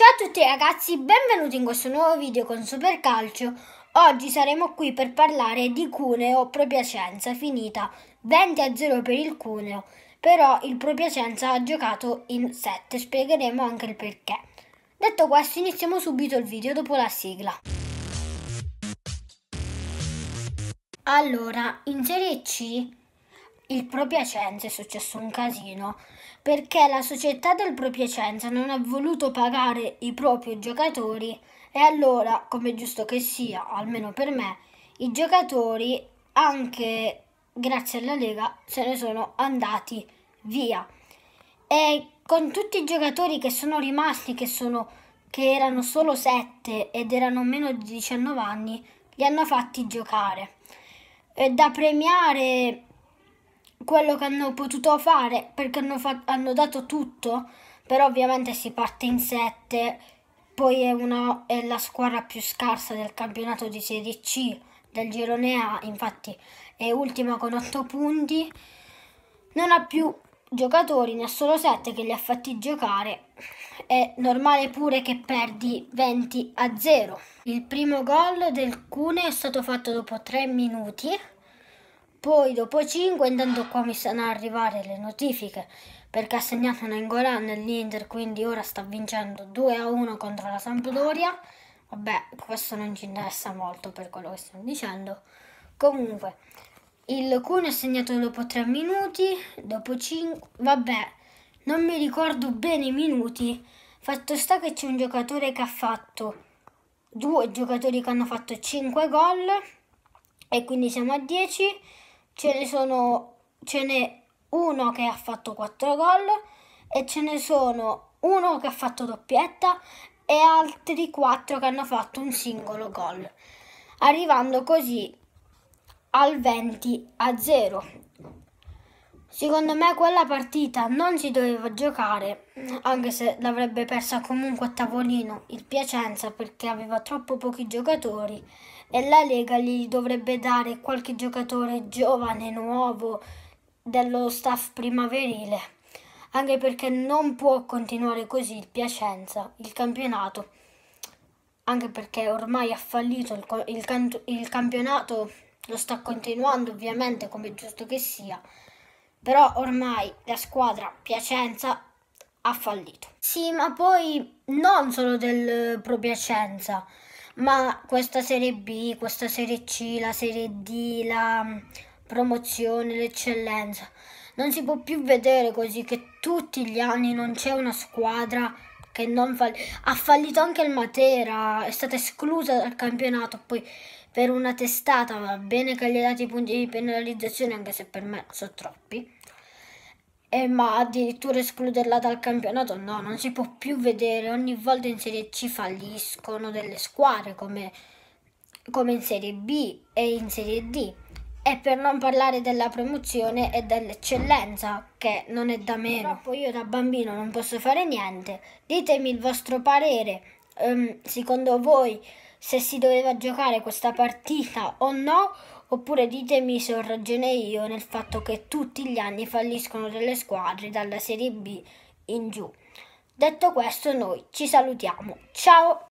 Ciao a tutti ragazzi, benvenuti in questo nuovo video con Super Calcio. Oggi saremo qui per parlare di Cuneo Propiacenza, finita 20-0 a per il Cuneo. Però il Propiacenza ha giocato in 7, spiegheremo anche il perché. Detto questo, iniziamo subito il video dopo la sigla. Allora, in Serie C il Propiacenza è successo un casino perché la società del Propiacenza non ha voluto pagare i propri giocatori e allora, come giusto che sia, almeno per me, i giocatori anche grazie alla Lega se ne sono andati via. E con tutti i giocatori che sono rimasti, che, sono, che erano solo 7 ed erano meno di 19 anni, li hanno fatti giocare. E da premiare quello che hanno potuto fare perché hanno, fatto, hanno dato tutto, però ovviamente si parte in sette, poi è, una, è la squadra più scarsa del campionato di Serie C del girone A, infatti è ultima con 8 punti, non ha più giocatori, ne ha solo 7 che li ha fatti giocare, è normale pure che perdi 20 a 0. Il primo gol del Cune è stato fatto dopo 3 minuti poi dopo 5 intanto qua mi stanno ad arrivare le notifiche perché ha segnato una Nangolan nell'Inter quindi ora sta vincendo 2 a 1 contro la Sampdoria. Vabbè, questo non ci interessa molto per quello che stiamo dicendo. Comunque, il Cuneo ha segnato dopo 3 minuti, dopo 5... Vabbè, non mi ricordo bene i minuti. Fatto sta che c'è un giocatore che ha fatto... Due giocatori che hanno fatto 5 gol e quindi siamo a 10 ce ne sono ce n'è uno che ha fatto 4 gol e ce ne sono uno che ha fatto doppietta e altri 4 che hanno fatto un singolo gol, arrivando così al 20 a 0. Secondo me quella partita non si doveva giocare, anche se l'avrebbe persa comunque a tavolino il Piacenza perché aveva troppo pochi giocatori e la Lega gli dovrebbe dare qualche giocatore giovane, nuovo, dello staff primaverile, anche perché non può continuare così il Piacenza, il campionato, anche perché ormai ha fallito il, il, il campionato, lo sta continuando ovviamente come è giusto che sia però ormai la squadra Piacenza ha fallito. Sì, ma poi non solo del Pro Piacenza, ma questa Serie B, questa Serie C, la Serie D, la mm, promozione, l'eccellenza. Non si può più vedere così che tutti gli anni non c'è una squadra che non fall ha fallito anche il Matera, è stata esclusa dal campionato, poi per una testata va bene che gli ha dato i punti di penalizzazione, anche se per me sono troppi. Eh, ma addirittura escluderla dal campionato no, non si può più vedere. Ogni volta in Serie C falliscono delle squadre come, come in Serie B e in Serie D. E per non parlare della promozione e dell'eccellenza, che non è da meno. Purtroppo io da bambino non posso fare niente. Ditemi il vostro parere. Um, secondo voi se si doveva giocare questa partita o no? Oppure ditemi se ho ragione io nel fatto che tutti gli anni falliscono delle squadre dalla Serie B in giù. Detto questo, noi ci salutiamo. Ciao!